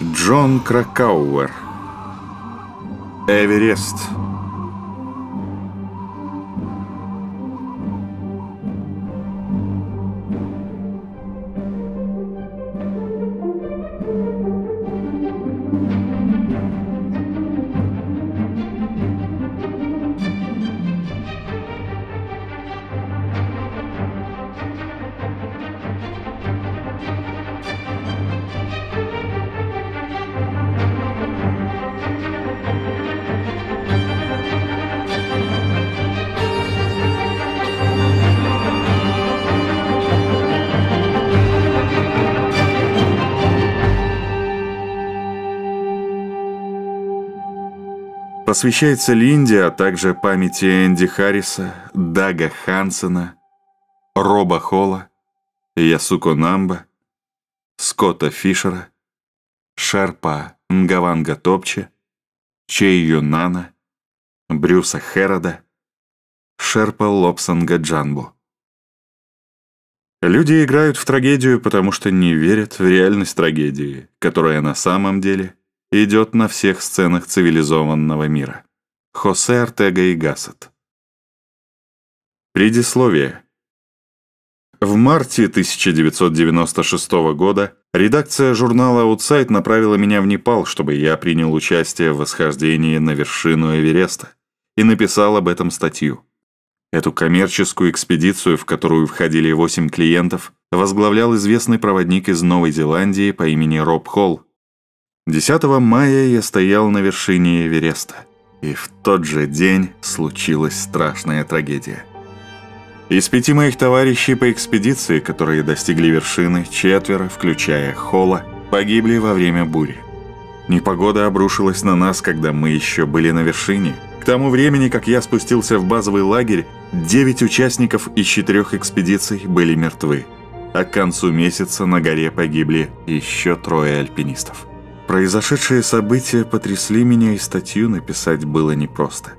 Джон Кракауэр Эверест Эверест посвящается Линде, а также памяти Энди Харриса, Дага Хансена, Роба Холла, Ясуко Намба, Скотта Фишера, Шарпа Нгаванга Топче, Чей Юнана, Брюса Херода, Шерпа Лобсанга Джанбу. Люди играют в трагедию, потому что не верят в реальность трагедии, которая на самом деле идет на всех сценах цивилизованного мира. Хосе Артега и Гассет. Предисловие. В марте 1996 года редакция журнала «Аутсайд» направила меня в Непал, чтобы я принял участие в восхождении на вершину Эвереста и написал об этом статью. Эту коммерческую экспедицию, в которую входили 8 клиентов, возглавлял известный проводник из Новой Зеландии по имени Роб Холл, 10 мая я стоял на вершине Эвереста. И в тот же день случилась страшная трагедия. Из пяти моих товарищей по экспедиции, которые достигли вершины, четверо, включая Холла, погибли во время бури. Непогода обрушилась на нас, когда мы еще были на вершине. К тому времени, как я спустился в базовый лагерь, 9 участников из четырех экспедиций были мертвы. А к концу месяца на горе погибли еще трое альпинистов. Произошедшие события потрясли меня, и статью написать было непросто.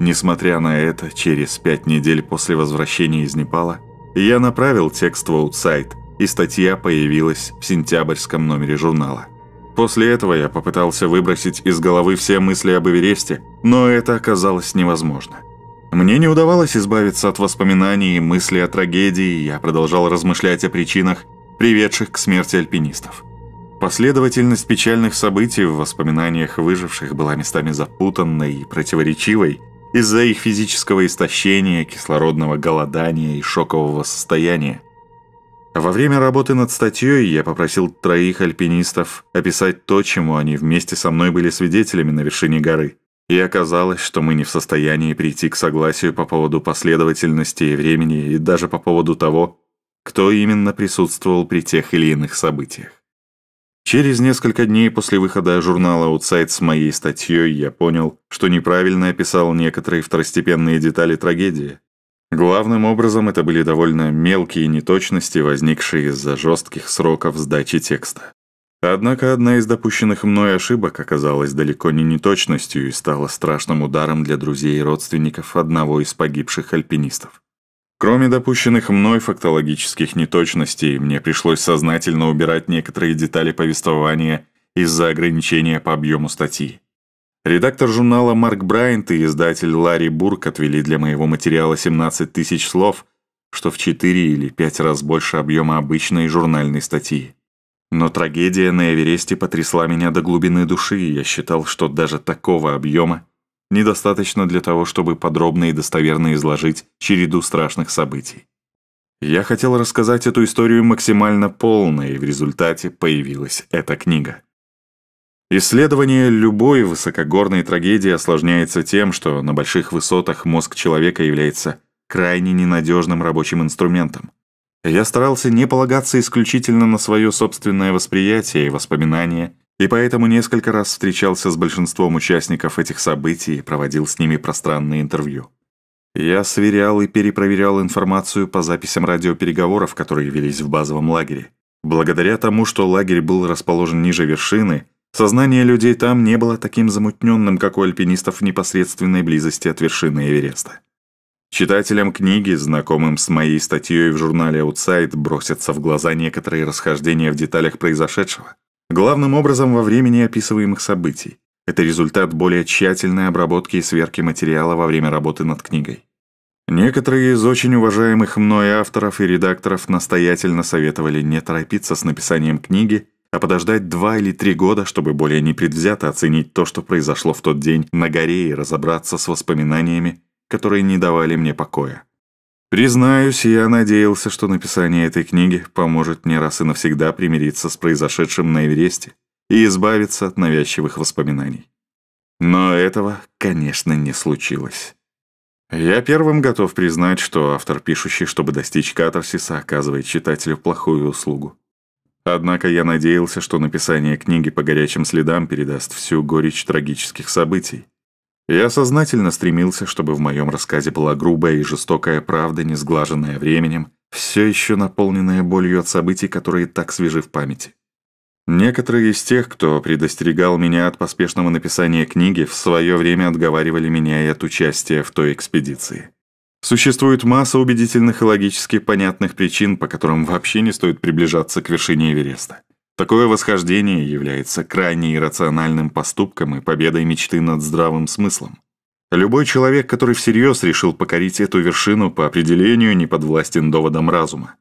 Несмотря на это, через пять недель после возвращения из Непала я направил текст в аутсайт, и статья появилась в сентябрьском номере журнала. После этого я попытался выбросить из головы все мысли об Эвересте, но это оказалось невозможно. Мне не удавалось избавиться от воспоминаний и мыслей о трагедии, и я продолжал размышлять о причинах, приведших к смерти альпинистов. Последовательность печальных событий в воспоминаниях выживших была местами запутанной и противоречивой из-за их физического истощения, кислородного голодания и шокового состояния. Во время работы над статьей я попросил троих альпинистов описать то, чему они вместе со мной были свидетелями на вершине горы. И оказалось, что мы не в состоянии прийти к согласию по поводу последовательности и времени, и даже по поводу того, кто именно присутствовал при тех или иных событиях. Через несколько дней после выхода журнала Outside с моей статьей я понял, что неправильно описал некоторые второстепенные детали трагедии. Главным образом это были довольно мелкие неточности, возникшие из-за жестких сроков сдачи текста. Однако одна из допущенных мной ошибок оказалась далеко не неточностью и стала страшным ударом для друзей и родственников одного из погибших альпинистов. Кроме допущенных мной фактологических неточностей, мне пришлось сознательно убирать некоторые детали повествования из-за ограничения по объему статьи. Редактор журнала Марк Брайант и издатель Ларри Бурк отвели для моего материала 17 тысяч слов, что в 4 или 5 раз больше объема обычной журнальной статьи. Но трагедия на Эвересте потрясла меня до глубины души, и я считал, что даже такого объема недостаточно для того, чтобы подробно и достоверно изложить череду страшных событий. Я хотел рассказать эту историю максимально полно, и в результате появилась эта книга. Исследование любой высокогорной трагедии осложняется тем, что на больших высотах мозг человека является крайне ненадежным рабочим инструментом. Я старался не полагаться исключительно на свое собственное восприятие и воспоминания и поэтому несколько раз встречался с большинством участников этих событий и проводил с ними пространные интервью. Я сверял и перепроверял информацию по записям радиопереговоров, которые велись в базовом лагере. Благодаря тому, что лагерь был расположен ниже вершины, сознание людей там не было таким замутненным, как у альпинистов в непосредственной близости от вершины Эвереста. Читателям книги, знакомым с моей статьей в журнале Outside, бросятся в глаза некоторые расхождения в деталях произошедшего – главным образом во времени описываемых событий. Это результат более тщательной обработки и сверки материала во время работы над книгой. Некоторые из очень уважаемых мной авторов и редакторов настоятельно советовали не торопиться с написанием книги, а подождать два или три года, чтобы более непредвзято оценить то, что произошло в тот день на горе и разобраться с воспоминаниями, которые не давали мне покоя. Признаюсь, я надеялся, что написание этой книги поможет мне раз и навсегда примириться с произошедшим на Эвересте и избавиться от навязчивых воспоминаний. Но этого, конечно, не случилось. Я первым готов признать, что автор, пишущий, чтобы достичь катарсиса, оказывает читателю плохую услугу. Однако я надеялся, что написание книги по горячим следам передаст всю горечь трагических событий, я сознательно стремился, чтобы в моем рассказе была грубая и жестокая правда, не сглаженная временем, все еще наполненная болью от событий, которые так свежи в памяти. Некоторые из тех, кто предостерегал меня от поспешного написания книги, в свое время отговаривали меня и от участия в той экспедиции. Существует масса убедительных и логически понятных причин, по которым вообще не стоит приближаться к вершине Эвереста. Такое восхождение является крайне иррациональным поступком и победой мечты над здравым смыслом. Любой человек, который всерьез решил покорить эту вершину, по определению не подвластен доводам разума.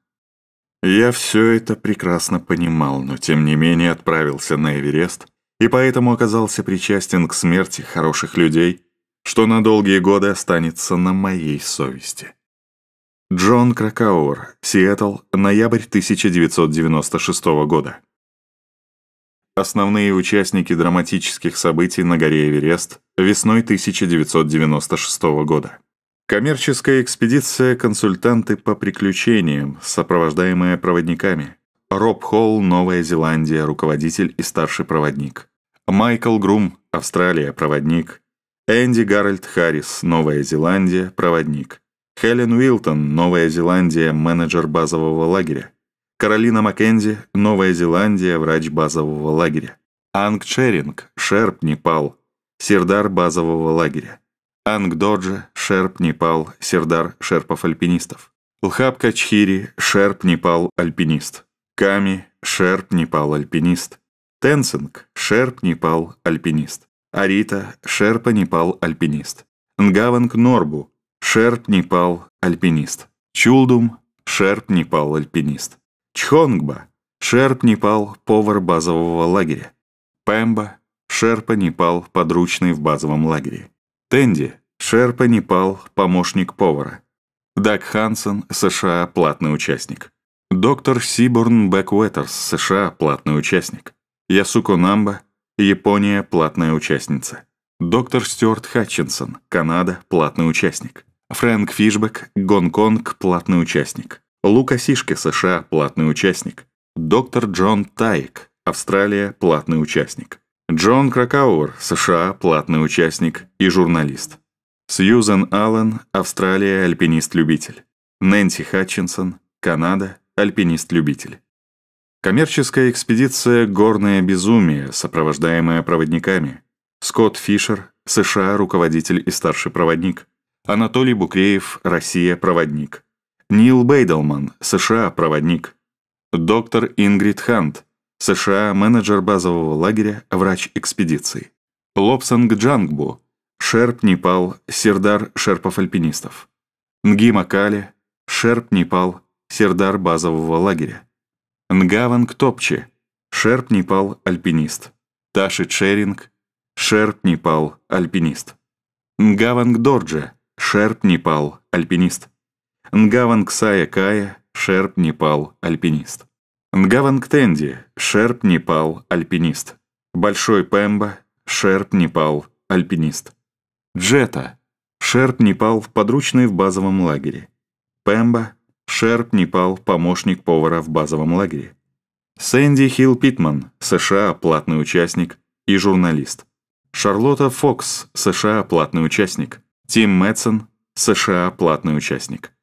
Я все это прекрасно понимал, но тем не менее отправился на Эверест и поэтому оказался причастен к смерти хороших людей, что на долгие годы останется на моей совести. Джон Кракауэр, Сиэтл, ноябрь 1996 года. Основные участники драматических событий на горе Эверест весной 1996 года. Коммерческая экспедиция «Консультанты по приключениям», сопровождаемая проводниками. Роб Холл, Новая Зеландия, руководитель и старший проводник. Майкл Грум, Австралия, проводник. Энди Гарольд Харрис, Новая Зеландия, проводник. Хелен Уилтон, Новая Зеландия, менеджер базового лагеря. Каролина Маккензи, Новая Зеландия, врач базового лагеря. Анг Черинг, Шерп Непал, Сердар базового лагеря. Анг Доджа, Шерп Непал, Сердар Шерпов альпинистов. Лхаб Качхири, Шерп Непал альпинист. Ками, Шерп Непал альпинист. Тенсинг, Шерп Непал альпинист. Арита, Шерпа Непал альпинист. Нгаванг Норбу, Шерп Непал альпинист. Чулдум, Шерп Непал альпинист. Чхонгба – Шерп Непал, повар базового лагеря. Пэмба – Шерпа Непал, подручный в базовом лагере. Тенди – Шерпа Непал, помощник повара. Дак Хансен, США, платный участник. Доктор Сиборн Бэкуэтерс, США, платный участник. Ясуко Намба, Япония, платная участница. Доктор Стюарт Хатчинсон, Канада, платный участник. Фрэнк Фишбек, Гонконг, платный участник. Лукасишки, США, платный участник. Доктор Джон Тайк, Австралия, платный участник. Джон Кракауэр, США, платный участник и журналист. Сьюзен Аллен, Австралия, альпинист-любитель. Нэнси Хатчинсон, Канада, альпинист-любитель. Коммерческая экспедиция «Горное безумие», сопровождаемая проводниками. Скотт Фишер, США, руководитель и старший проводник. Анатолий Букреев, Россия, проводник. Нил Бейдельман, США, проводник. Доктор Ингрид Хант, США, менеджер базового лагеря, врач экспедиции. Лобсанг Джангбу, Шерп Непал, Сердар Шерпов-альпинистов. Нгима Кали, Шерп Непал, Сердар базового лагеря. Нгаванг Топчи, Шерп Непал, альпинист. Таши Черинг, Шерп Непал, альпинист. Нгаванг Дорджи, Шерп Непал, альпинист. Нгаванг Сая Кая, Шерп Непал, альпинист. Нгаванг Тенди, Шерп Непал, альпинист. Большой Пемба, Шерп Непал, альпинист. Джета, Шерп Непал, подручный в базовом лагере. Пемба, Шерп Непал, помощник повара в базовом лагере. Сэнди Хилл Питман, США, платный участник и журналист. Шарлотта Фокс, США, платный участник. Тим Мэтсон, США, платный участник.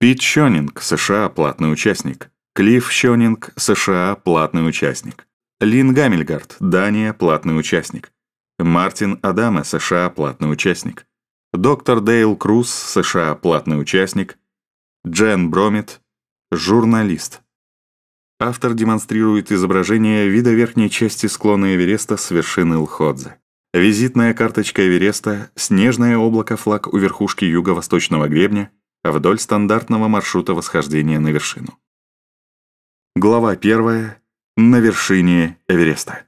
Пит Щёнинг, США, платный участник. Клифф Щёнинг, США, платный участник. Лин Гамильгард, Дания, платный участник. Мартин Адаме, США, платный участник. Доктор Дейл Круз, США, платный участник. Джен Бромит, журналист. Автор демонстрирует изображение вида верхней части склона Эвереста с вершины Лходзе. Визитная карточка Эвереста, снежное облако-флаг у верхушки юго-восточного гребня — вдоль стандартного маршрута восхождения на вершину. Глава первая. На вершине Эвереста.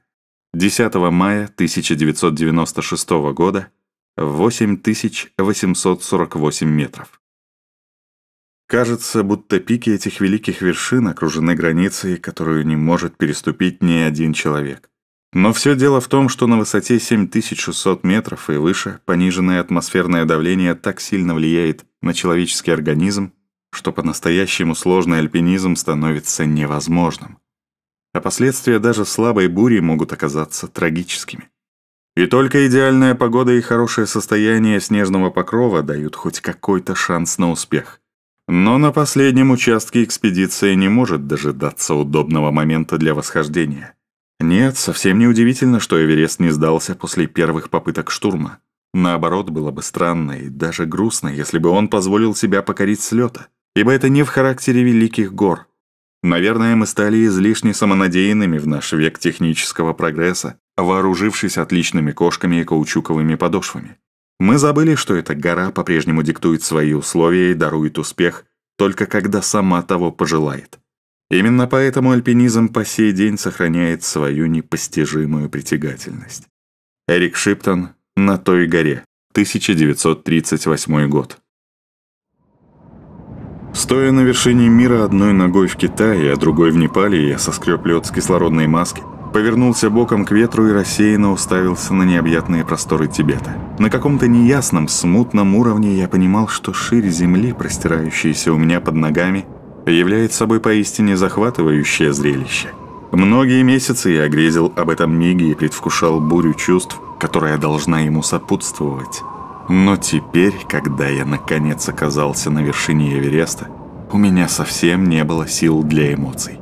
10 мая 1996 года, 8848 метров. Кажется, будто пики этих великих вершин окружены границей, которую не может переступить ни один человек. Но все дело в том, что на высоте 7600 метров и выше пониженное атмосферное давление так сильно влияет на человеческий организм, что по-настоящему сложный альпинизм становится невозможным. А последствия даже слабой бури могут оказаться трагическими. И только идеальная погода и хорошее состояние снежного покрова дают хоть какой-то шанс на успех. Но на последнем участке экспедиция не может дожидаться удобного момента для восхождения – нет, совсем не удивительно, что Эверест не сдался после первых попыток штурма. Наоборот, было бы странно и даже грустно, если бы он позволил себя покорить с лета, ибо это не в характере великих гор. Наверное, мы стали излишне самонадеянными в наш век технического прогресса, вооружившись отличными кошками и каучуковыми подошвами. Мы забыли, что эта гора по-прежнему диктует свои условия и дарует успех, только когда сама того пожелает. Именно поэтому альпинизм по сей день сохраняет свою непостижимую притягательность. Эрик Шиптон «На той горе», 1938 год. Стоя на вершине мира одной ногой в Китае, а другой в Непале, я соскреб лед с кислородной маски, повернулся боком к ветру и рассеянно уставился на необъятные просторы Тибета. На каком-то неясном, смутном уровне я понимал, что шире земли, простирающейся у меня под ногами, являет собой поистине захватывающее зрелище. Многие месяцы я грезил об этом миге и предвкушал бурю чувств, которая должна ему сопутствовать. Но теперь, когда я наконец оказался на вершине Эвереста, у меня совсем не было сил для эмоций.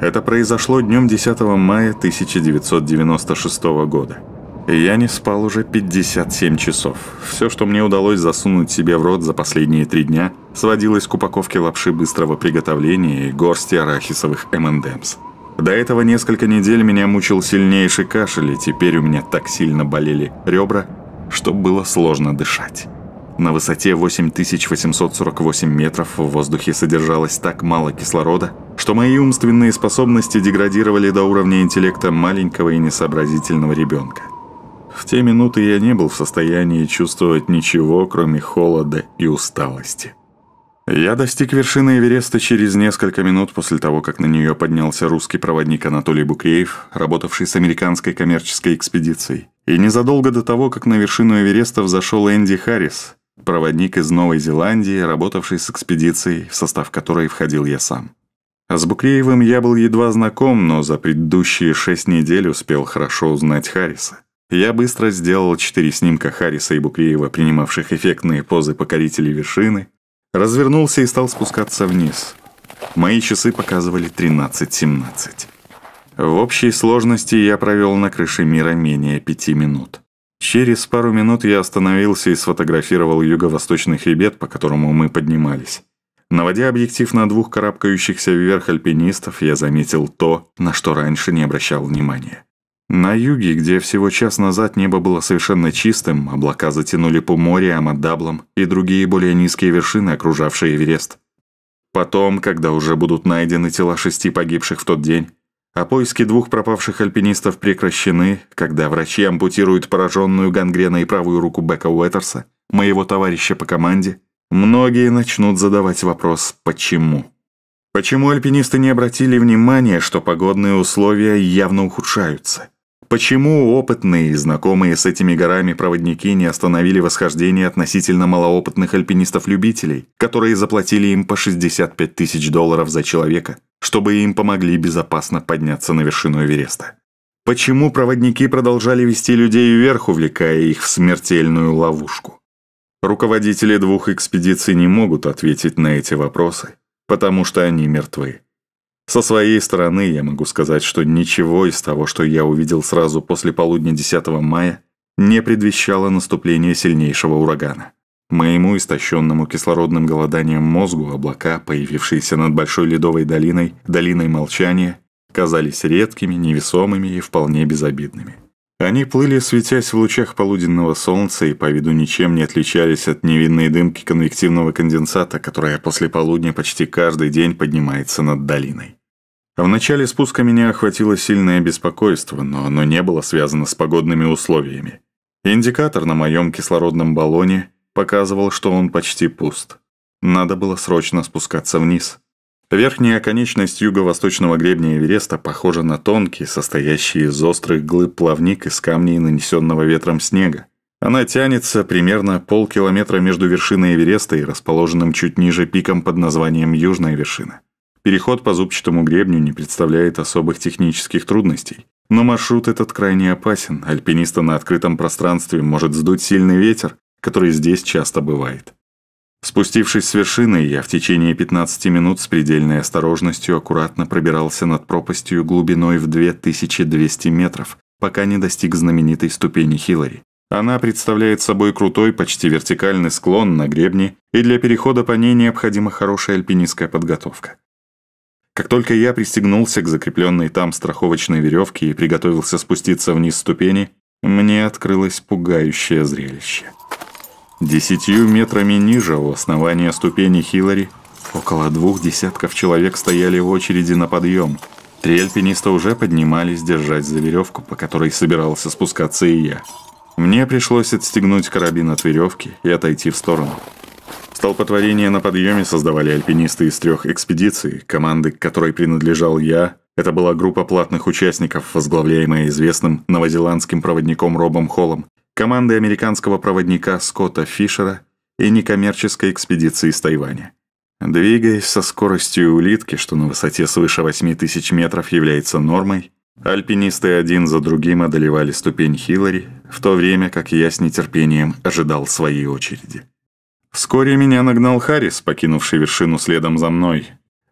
Это произошло днем 10 мая 1996 года – я не спал уже 57 часов. Все, что мне удалось засунуть себе в рот за последние три дня, сводилось к упаковке лапши быстрого приготовления и горсти арахисовых M&M's. До этого несколько недель меня мучил сильнейший кашель, и теперь у меня так сильно болели ребра, что было сложно дышать. На высоте 8848 метров в воздухе содержалось так мало кислорода, что мои умственные способности деградировали до уровня интеллекта маленького и несообразительного ребенка – в те минуты я не был в состоянии чувствовать ничего, кроме холода и усталости. Я достиг вершины Эвереста через несколько минут после того, как на нее поднялся русский проводник Анатолий Букреев, работавший с американской коммерческой экспедицией. И незадолго до того, как на вершину Эвереста взошел Энди Харрис, проводник из Новой Зеландии, работавший с экспедицией, в состав которой входил я сам. с Букреевым я был едва знаком, но за предыдущие шесть недель успел хорошо узнать Харриса. Я быстро сделал четыре снимка Харриса и Букреева, принимавших эффектные позы покорителей вершины, развернулся и стал спускаться вниз. Мои часы показывали 13.17. В общей сложности я провел на крыше мира менее пяти минут. Через пару минут я остановился и сфотографировал юго-восточный хребет, по которому мы поднимались. Наводя объектив на двух карабкающихся вверх альпинистов, я заметил то, на что раньше не обращал внимания. На юге, где всего час назад небо было совершенно чистым, облака затянули по море Амадаблам и другие более низкие вершины, окружавшие Эверест. Потом, когда уже будут найдены тела шести погибших в тот день, а поиски двух пропавших альпинистов прекращены, когда врачи ампутируют пораженную гангреной правую руку Бека Уэттерса, моего товарища по команде, многие начнут задавать вопрос «почему?». Почему альпинисты не обратили внимания, что погодные условия явно ухудшаются? Почему опытные и знакомые с этими горами проводники не остановили восхождение относительно малоопытных альпинистов-любителей, которые заплатили им по 65 тысяч долларов за человека, чтобы им помогли безопасно подняться на вершину Эвереста? Почему проводники продолжали вести людей вверх, увлекая их в смертельную ловушку? Руководители двух экспедиций не могут ответить на эти вопросы, потому что они мертвы. Со своей стороны я могу сказать, что ничего из того, что я увидел сразу после полудня 10 мая, не предвещало наступления сильнейшего урагана. Моему истощенному кислородным голоданием мозгу облака, появившиеся над Большой Ледовой долиной, долиной молчания, казались редкими, невесомыми и вполне безобидными. Они плыли, светясь в лучах полуденного солнца, и по виду ничем не отличались от невинной дымки конвективного конденсата, которая после полудня почти каждый день поднимается над долиной. А в начале спуска меня охватило сильное беспокойство, но оно не было связано с погодными условиями. Индикатор на моем кислородном баллоне показывал, что он почти пуст. Надо было срочно спускаться вниз. Верхняя конечность юго-восточного гребня Эвереста похожа на тонкий, состоящий из острых глыб плавник из камней, нанесенного ветром снега. Она тянется примерно полкилометра между вершиной Эвереста и расположенным чуть ниже пиком под названием Южная вершина. Переход по зубчатому гребню не представляет особых технических трудностей. Но маршрут этот крайне опасен. Альпиниста на открытом пространстве может сдуть сильный ветер, который здесь часто бывает. Спустившись с вершины, я в течение 15 минут с предельной осторожностью аккуратно пробирался над пропастью глубиной в 2200 метров, пока не достиг знаменитой ступени Хиллари. Она представляет собой крутой, почти вертикальный склон на гребне, и для перехода по ней необходима хорошая альпинистская подготовка. Как только я пристегнулся к закрепленной там страховочной веревке и приготовился спуститься вниз ступени, мне открылось пугающее зрелище. Десятью метрами ниже, у основания ступени Хиллари, около двух десятков человек стояли в очереди на подъем. Три альпиниста уже поднимались держать за веревку, по которой собирался спускаться и я. Мне пришлось отстегнуть карабин от веревки и отойти в сторону. Столпотворение на подъеме создавали альпинисты из трех экспедиций, команды, к которой принадлежал я. Это была группа платных участников, возглавляемая известным новозеландским проводником Робом Холлом, команды американского проводника Скотта Фишера и некоммерческой экспедиции из Тайваня. Двигаясь со скоростью улитки, что на высоте свыше 8000 метров является нормой, Альпинисты один за другим одолевали ступень Хиллари, в то время как я с нетерпением ожидал своей очереди. Вскоре меня нагнал Харрис, покинувший вершину следом за мной.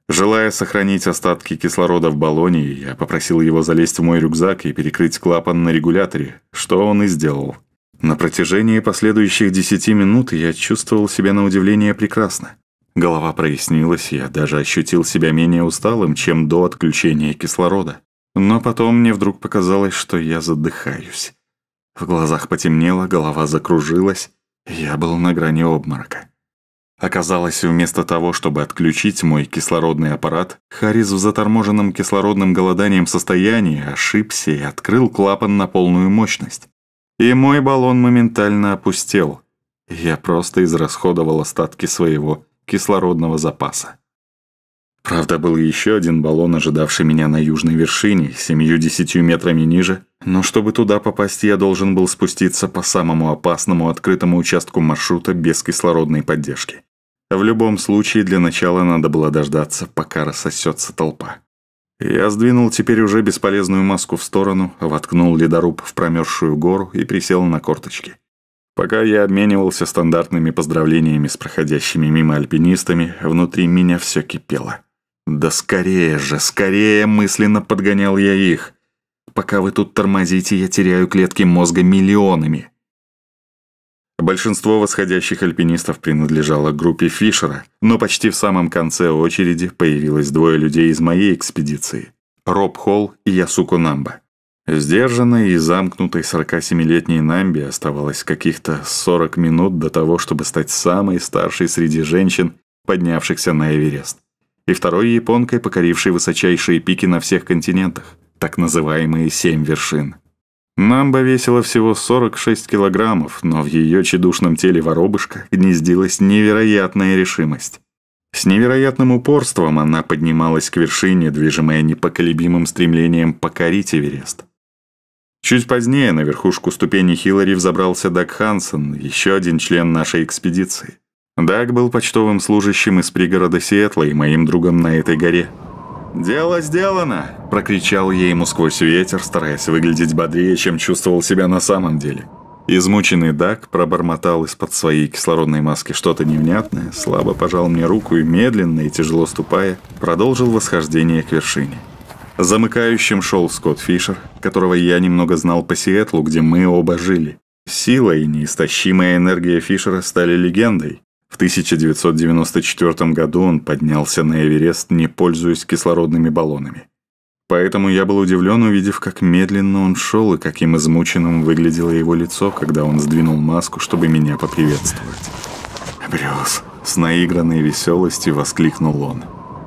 Желая сохранить остатки кислорода в баллоне, я попросил его залезть в мой рюкзак и перекрыть клапан на регуляторе, что он и сделал. На протяжении последующих десяти минут я чувствовал себя на удивление прекрасно. Голова прояснилась, я даже ощутил себя менее усталым, чем до отключения кислорода. Но потом мне вдруг показалось, что я задыхаюсь. В глазах потемнело, голова закружилась. Я был на грани обморока. Оказалось, вместо того, чтобы отключить мой кислородный аппарат, Харрис в заторможенном кислородным голоданием состоянии ошибся и открыл клапан на полную мощность. И мой баллон моментально опустел. Я просто израсходовал остатки своего кислородного запаса. Правда, был еще один баллон, ожидавший меня на южной вершине, семью-десятью метрами ниже, но чтобы туда попасть, я должен был спуститься по самому опасному открытому участку маршрута без кислородной поддержки. В любом случае, для начала надо было дождаться, пока рассосется толпа. Я сдвинул теперь уже бесполезную маску в сторону, воткнул ледоруб в промерзшую гору и присел на корточки. Пока я обменивался стандартными поздравлениями с проходящими мимо альпинистами, внутри меня все кипело. «Да скорее же, скорее!» – мысленно подгонял я их пока вы тут тормозите, я теряю клетки мозга миллионами. Большинство восходящих альпинистов принадлежало группе Фишера, но почти в самом конце очереди появилось двое людей из моей экспедиции – Роб Холл и Ясуку Намба. Сдержанной и замкнутой 47-летней Намби оставалось каких-то 40 минут до того, чтобы стать самой старшей среди женщин, поднявшихся на Эверест, и второй японкой, покорившей высочайшие пики на всех континентах – так называемые «семь вершин». Намба весила всего 46 килограммов, но в ее чедушном теле воробушка гнездилась невероятная решимость. С невероятным упорством она поднималась к вершине, движимая непоколебимым стремлением покорить Эверест. Чуть позднее на верхушку ступени Хиллари взобрался Даг Хансен, еще один член нашей экспедиции. Даг был почтовым служащим из пригорода Сиэтла и моим другом на этой горе – «Дело сделано!» – прокричал я ему сквозь ветер, стараясь выглядеть бодрее, чем чувствовал себя на самом деле. Измученный Дак пробормотал из-под своей кислородной маски что-то невнятное, слабо пожал мне руку и медленно и тяжело ступая, продолжил восхождение к вершине. Замыкающим шел Скотт Фишер, которого я немного знал по Сиэтлу, где мы оба жили. Сила и неистощимая энергия Фишера стали легендой, в 1994 году он поднялся на Эверест, не пользуясь кислородными баллонами. Поэтому я был удивлен, увидев, как медленно он шел и каким измученным выглядело его лицо, когда он сдвинул маску, чтобы меня поприветствовать. «Брюс!» — с наигранной веселостью воскликнул он.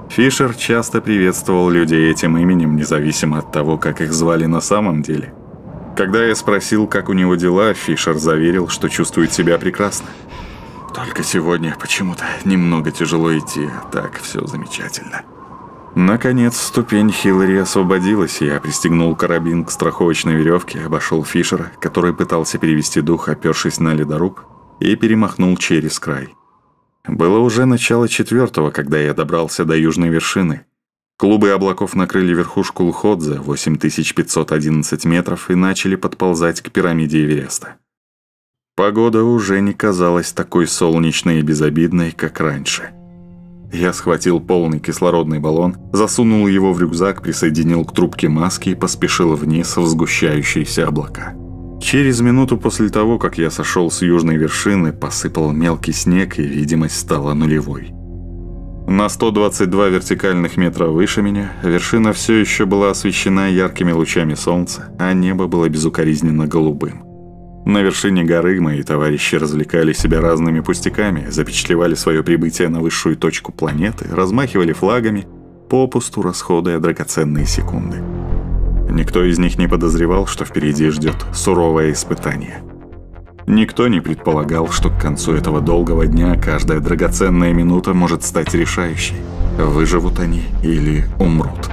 Фишер часто приветствовал людей этим именем, независимо от того, как их звали на самом деле. Когда я спросил, как у него дела, Фишер заверил, что чувствует себя прекрасно. Только сегодня почему-то немного тяжело идти, так все замечательно. Наконец, ступень Хиллари освободилась, и я пристегнул карабин к страховочной веревке, обошел Фишера, который пытался перевести дух, опершись на ледоруб, и перемахнул через край. Было уже начало четвертого, когда я добрался до южной вершины. Клубы облаков накрыли верхушку Лходзе, 8511 метров, и начали подползать к пирамиде Эвереста. Погода уже не казалась такой солнечной и безобидной, как раньше. Я схватил полный кислородный баллон, засунул его в рюкзак, присоединил к трубке маски и поспешил вниз в сгущающиеся облака. Через минуту после того, как я сошел с южной вершины, посыпал мелкий снег и видимость стала нулевой. На 122 вертикальных метра выше меня вершина все еще была освещена яркими лучами солнца, а небо было безукоризненно голубым. На вершине горы мои товарищи развлекали себя разными пустяками, запечатлевали свое прибытие на высшую точку планеты, размахивали флагами, попусту расходуя драгоценные секунды. Никто из них не подозревал, что впереди ждет суровое испытание. Никто не предполагал, что к концу этого долгого дня каждая драгоценная минута может стать решающей. Выживут они или умрут.